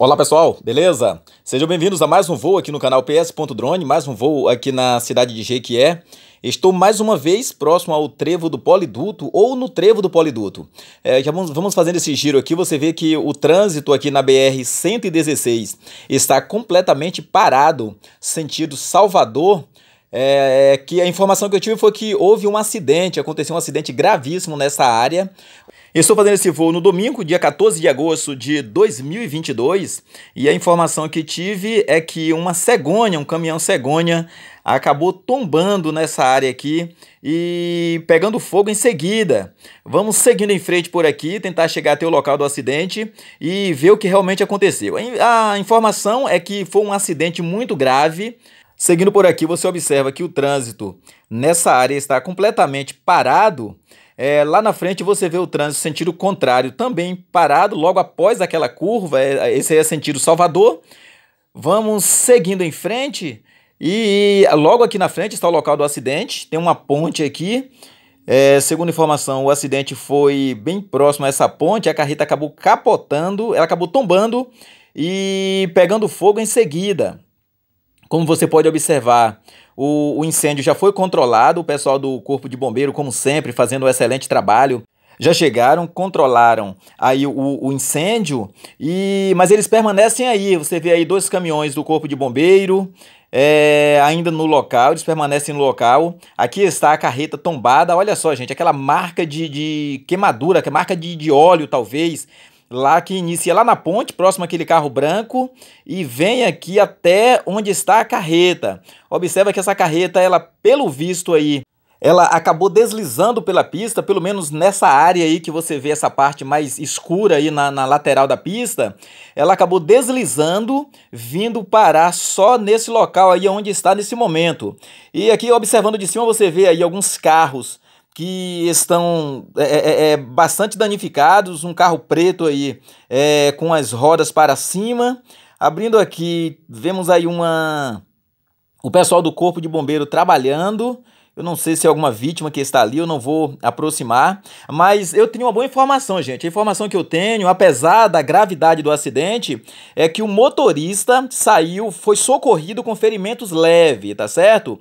Olá pessoal, beleza? Sejam bem-vindos a mais um voo aqui no canal PS.drone, mais um voo aqui na cidade de Jequié. Estou mais uma vez próximo ao trevo do poliduto ou no trevo do poliduto. É, já vamos, vamos fazendo esse giro aqui, você vê que o trânsito aqui na BR-116 está completamente parado, sentido Salvador, é, é, que a informação que eu tive foi que houve um acidente, aconteceu um acidente gravíssimo nessa área. Estou fazendo esse voo no domingo, dia 14 de agosto de 2022, e a informação que tive é que uma cegonha, um caminhão cegonha, acabou tombando nessa área aqui e pegando fogo em seguida. Vamos seguindo em frente por aqui, tentar chegar até o local do acidente e ver o que realmente aconteceu. A informação é que foi um acidente muito grave. Seguindo por aqui, você observa que o trânsito nessa área está completamente parado. É, lá na frente você vê o trânsito sentido contrário também parado, logo após aquela curva, é, esse aí é sentido Salvador. Vamos seguindo em frente e logo aqui na frente está o local do acidente, tem uma ponte aqui. É, segundo informação, o acidente foi bem próximo a essa ponte, a carreta acabou capotando, ela acabou tombando e pegando fogo em seguida. Como você pode observar, o, o, incêndio já foi controlado, o pessoal do Corpo de Bombeiro, como sempre, fazendo um excelente trabalho. Já chegaram, controlaram aí o, o incêndio, e mas eles permanecem aí. Você vê aí dois caminhões do Corpo de Bombeiro é, ainda no local, eles permanecem no local. Aqui está a carreta tombada. Olha só, gente, aquela marca de, de queimadura, que marca de, de óleo, talvez lá que inicia lá na ponte, próximo àquele carro branco, e vem aqui até onde está a carreta. Observa que essa carreta, ela pelo visto aí, ela acabou deslizando pela pista, pelo menos nessa área aí que você vê essa parte mais escura aí na, na lateral da pista, ela acabou deslizando, vindo parar só nesse local aí onde está nesse momento. E aqui observando de cima você vê aí alguns carros que estão é é, é, é, bastante danificados, um carro preto aí é, com as rodas para cima. Abrindo aqui, vemos aí uma o pessoal do corpo de bombeiro trabalhando. Eu não sei se é alguma vítima que está ali, eu não vou aproximar, mas eu tenho uma boa informação, gente. A informação que eu tenho, apesar da gravidade do acidente, é que o motorista saiu, foi socorrido com ferimentos leves, tá certo?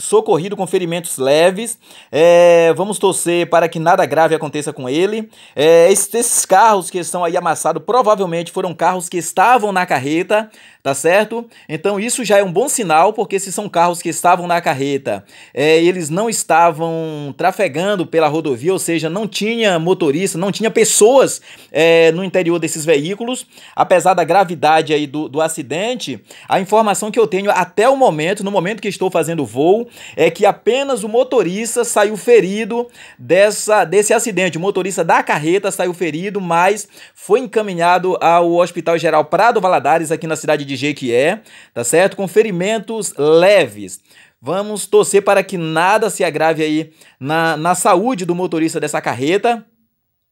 socorrido com ferimentos leves. É, vamos torcer para que nada grave aconteça com ele. É, esses, esses, carros que estão aí amassados provavelmente foram carros que estavam na carreta, tá certo? Então isso já é um bom sinal, porque se são carros que estavam na carreta, é, eles não estavam trafegando pela rodovia, ou seja, não tinha motorista, não tinha pessoas é, no interior desses veículos, apesar da gravidade aí do, do acidente, a informação que eu tenho até o momento, no momento que estou fazendo o voo, é que apenas o motorista saiu ferido dessa, desse acidente, o motorista da carreta saiu ferido, mas foi encaminhado ao Hospital Geral Prado Valadares, aqui na cidade de DJ que é, tá certo? Com ferimentos leves. Vamos torcer para que nada se agrave aí na, na saúde do motorista dessa carreta.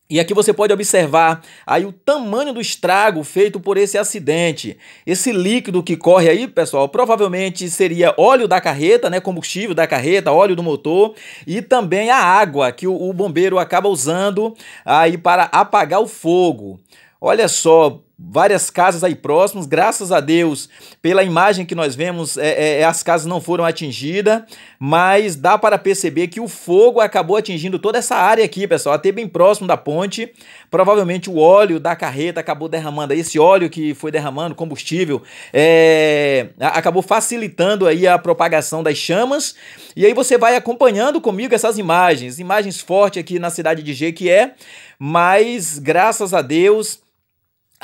E aqui você pode observar aí o tamanho do estrago feito por esse acidente. Esse líquido que corre aí, pessoal, provavelmente seria óleo da carreta, né, combustível da carreta, óleo do motor e também a água que o, o bombeiro acaba usando aí para apagar o fogo. Olha só, várias casas aí próximas. Graças a Deus, pela imagem que nós vemos, é, é, é, as casas não foram atingidas, mas dá para perceber que o fogo acabou atingindo toda essa área aqui, pessoal, até bem próximo da ponte. Provavelmente o óleo da carreta acabou derramando, esse óleo que foi derramando, combustível, é, acabou facilitando aí a propagação das chamas. E aí você vai acompanhando comigo essas imagens, imagens fortes aqui na cidade de Jequié, mas graças a Deus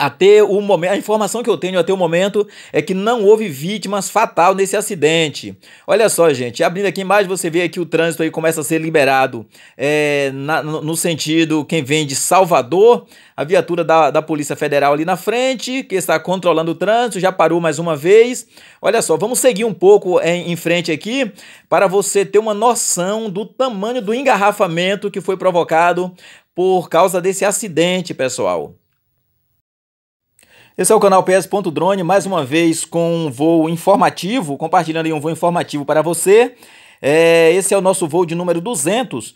até o momento, a informação que eu tenho até o momento é que não houve vítimas fatal nesse acidente. Olha só, gente, abrindo aqui mais, você vê que o trânsito aí começa a ser liberado é, na, no sentido quem vem de Salvador, a viatura da, da Polícia Federal ali na frente, que está controlando o trânsito, já parou mais uma vez. Olha só, vamos seguir um pouco em, é, em frente aqui para você ter uma noção do tamanho do engarrafamento que foi provocado por causa desse acidente, pessoal. Esse é o canal PS.drone, mais uma vez com um voo informativo, compartilhando aí um voo informativo para você. É, esse é o nosso voo de número 200.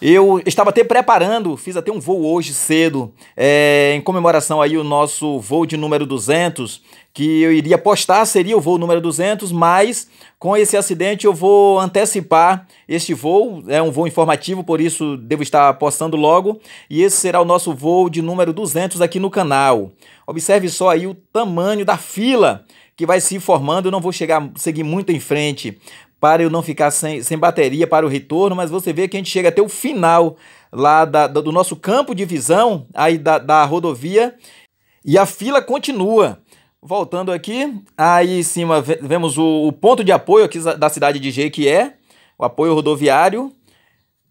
Eu estava até preparando, fiz até um voo hoje cedo, é, em comemoração aí o nosso voo de número 200, que eu iria postar, seria o voo número 200, mas com esse acidente eu vou antecipar este voo, é um voo informativo, por isso devo estar postando logo, e esse será o nosso voo de número 200 aqui no canal. Observe só aí o tamanho da fila que vai se formando, eu não vou chegar seguir muito em frente, para eu não ficar sem, sem bateria para o retorno, mas você vê que a gente chega até o final lá da, do nosso campo de visão, aí da, da rodovia, e a fila continua. Voltando aqui, aí em cima vemos o, o, ponto de apoio aqui da cidade de Jequié, o apoio rodoviário.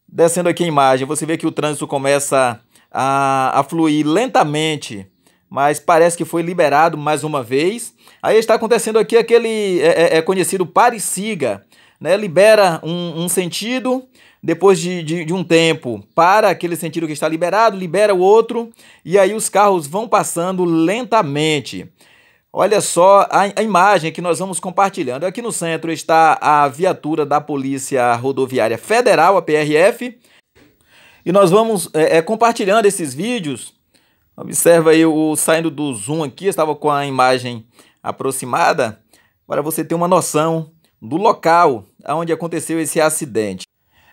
Descendo aqui a imagem, você vê que o trânsito começa a, a fluir lentamente, mas parece que foi liberado mais uma vez. Aí está acontecendo aqui aquele é, é, é conhecido pare-siga, né, libera um, um sentido, depois de, de, de, um tempo, para aquele sentido que está liberado, libera o outro, e aí os carros vão passando lentamente. Olha só a, a imagem que nós vamos compartilhando. Aqui no centro está a viatura da Polícia Rodoviária Federal, a PRF, e nós vamos é, é, compartilhando esses vídeos. Observa aí o saindo do zoom aqui, estava com a imagem aproximada, para você ter uma noção do local onde aconteceu esse acidente.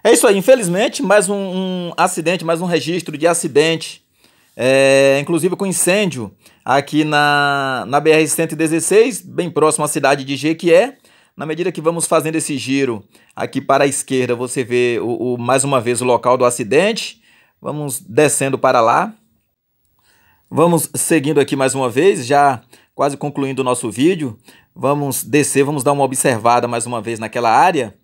É isso aí, infelizmente, mais um, um acidente, mais um registro de acidente, é, inclusive com incêndio aqui na, na BR-116, bem próximo à cidade de Jequié. Na medida que vamos fazendo esse giro aqui para a esquerda, você vê o, o mais uma vez o local do acidente. Vamos descendo para lá. Vamos seguindo aqui mais uma vez, já quase concluindo o nosso vídeo, vamos descer, vamos dar uma observada mais uma vez naquela área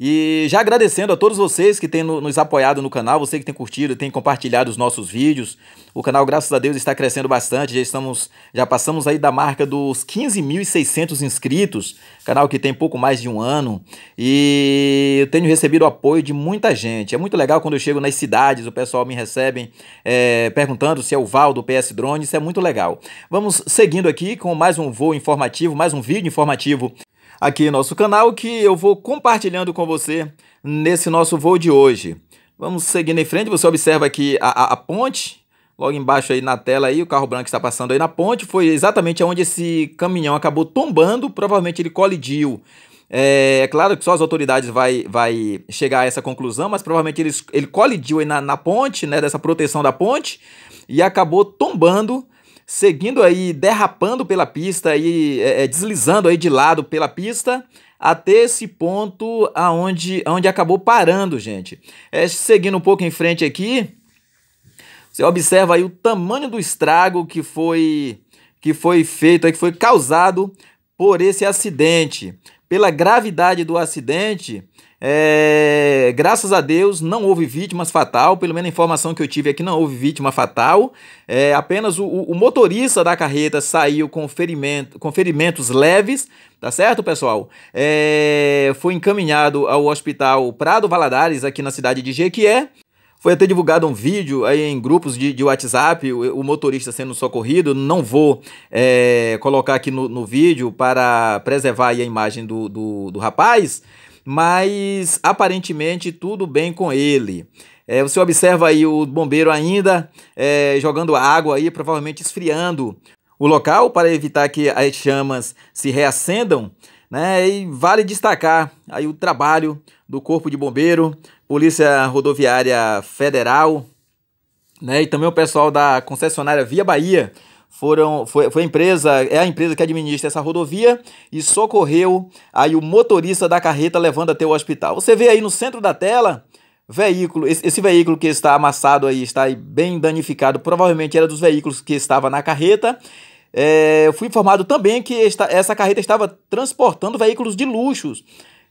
e já agradecendo a todos vocês que têm nos apoiado no canal, você que tem curtido, tem compartilhado os nossos vídeos. O canal, graças a Deus, está crescendo bastante. Já estamos, já passamos aí da marca dos 15.600 inscritos. Canal que tem pouco mais de um ano. E eu tenho recebido o apoio de muita gente. É muito legal quando eu chego nas cidades, o pessoal me recebe é, perguntando se é o Val do PS Drone. Isso é muito legal. Vamos seguindo aqui com mais um voo informativo, mais um vídeo informativo aqui em nosso canal que eu vou compartilhando com você nesse nosso voo de hoje. Vamos seguindo em frente, você observa aqui a, a, a ponte, logo embaixo aí na tela aí, o carro branco está passando aí na ponte, foi exatamente onde esse caminhão acabou tombando, provavelmente ele colidiu. É, é claro que só as autoridades vai, vai chegar a essa conclusão, mas provavelmente ele, ele colidiu aí na, na ponte, né, dessa proteção da ponte, e acabou tombando seguindo aí, derrapando pela pista e é, é, deslizando aí de lado pela pista até esse ponto aonde, aonde acabou parando, gente. É, seguindo um pouco em frente aqui, você observa aí o tamanho do estrago que foi que foi feito, que foi causado por esse acidente pela gravidade do acidente, é, graças a Deus não houve vítimas fatal, pelo menos a informação que eu tive aqui é não houve vítima fatal. É, apenas o, o, motorista da carreta saiu com, ferimento, com ferimentos leves, tá certo, pessoal? É, foi encaminhado ao Hospital Prado Valadares, aqui na cidade de Jequié, foi até divulgado um vídeo aí em grupos de, de WhatsApp, o, o, motorista sendo socorrido. Não vou é, colocar aqui no, no, vídeo para preservar a imagem do, do, do rapaz, mas aparentemente tudo bem com ele. É, você observa aí o bombeiro ainda é, jogando água aí, provavelmente esfriando o local para evitar que as chamas se reacendam. Né? E vale destacar aí o trabalho do corpo de bombeiro, Polícia Rodoviária Federal, né? E também o pessoal da concessionária Via Bahia foram foi, foi a empresa é a empresa que administra essa rodovia e socorreu aí o motorista da carreta levando até o hospital. Você vê aí no centro da tela veículo esse, esse veículo que está amassado aí está aí bem danificado provavelmente era dos veículos que estava na carreta. É, eu fui informado também que esta, essa carreta estava transportando veículos de luxos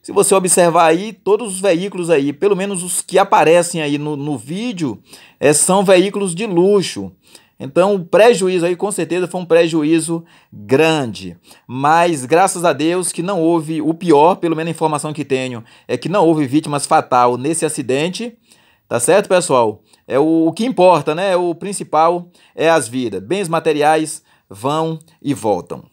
se você observar aí, todos os veículos aí, pelo menos os que aparecem aí no, no vídeo, é, são veículos de luxo. Então, o prejuízo aí com certeza foi um prejuízo grande. Mas graças a Deus que não houve o pior, pelo menos a informação que tenho, é que não houve vítimas fatal nesse acidente. Tá certo, pessoal? É o, o que importa, né? O principal é as vidas. Bens materiais vão e voltam.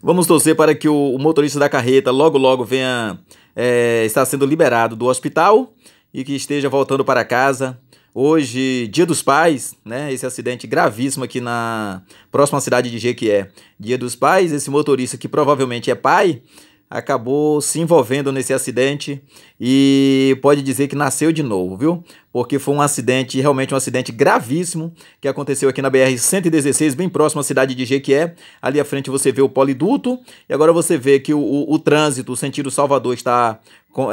Vamos torcer para que o, o motorista da carreta logo logo venha é, estar sendo liberado do hospital e que esteja voltando para casa. Hoje, Dia dos Pais, né? Esse acidente gravíssimo aqui na próxima cidade de Jequié. Dia dos Pais, esse motorista que provavelmente é pai, acabou se envolvendo nesse acidente e pode dizer que nasceu de novo, viu? Porque foi um acidente, realmente um acidente gravíssimo, que aconteceu aqui na BR-116, bem próximo à cidade de Jequié. Ali à frente você vê o poliduto, e agora você vê que o, o, o trânsito, o sentido Salvador está,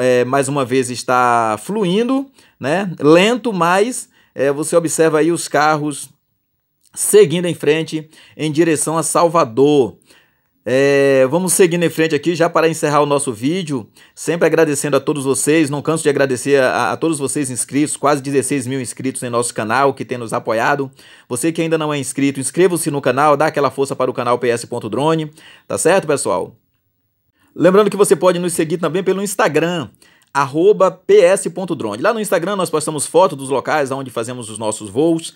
é, mais uma vez, está fluindo, né? Lento, mas é, você observa aí os carros seguindo em frente em direção a Salvador. É, vamos seguindo em frente aqui, já para encerrar o nosso vídeo, sempre agradecendo a todos vocês, não canso de agradecer a, a, todos vocês inscritos, quase 16 mil inscritos em nosso canal, que tem nos apoiado, você que ainda não é inscrito, inscreva-se no canal, dá aquela força para o canal ps.drone, tá certo pessoal? Lembrando que você pode nos seguir também pelo Instagram, arroba ps.drone. Lá no Instagram nós postamos fotos dos locais onde fazemos os nossos voos.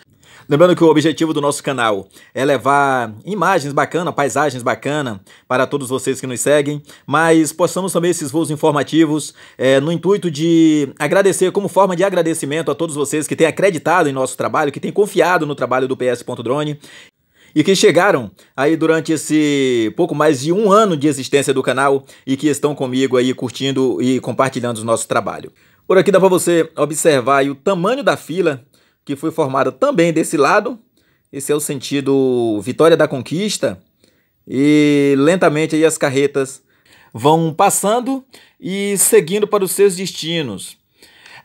Lembrando que o objetivo do nosso canal é levar imagens bacanas, paisagens bacanas para todos vocês que nos seguem, mas postamos também esses voos informativos é, no intuito de agradecer, como forma de agradecimento a todos vocês que têm acreditado em nosso trabalho, que têm confiado no trabalho do PS.drone e que chegaram aí durante esse pouco mais de um ano de existência do canal e que estão comigo aí curtindo e compartilhando o nosso trabalho. Por aqui dá para você observar o tamanho da fila que foi formada também desse lado. Esse é o sentido Vitória da Conquista e lentamente aí as carretas vão passando e seguindo para os seus destinos.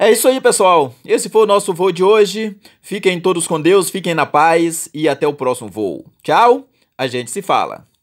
É isso aí, pessoal. Esse foi o nosso voo de hoje. Fiquem todos com Deus, fiquem na paz e até o próximo voo. Tchau, a gente se fala.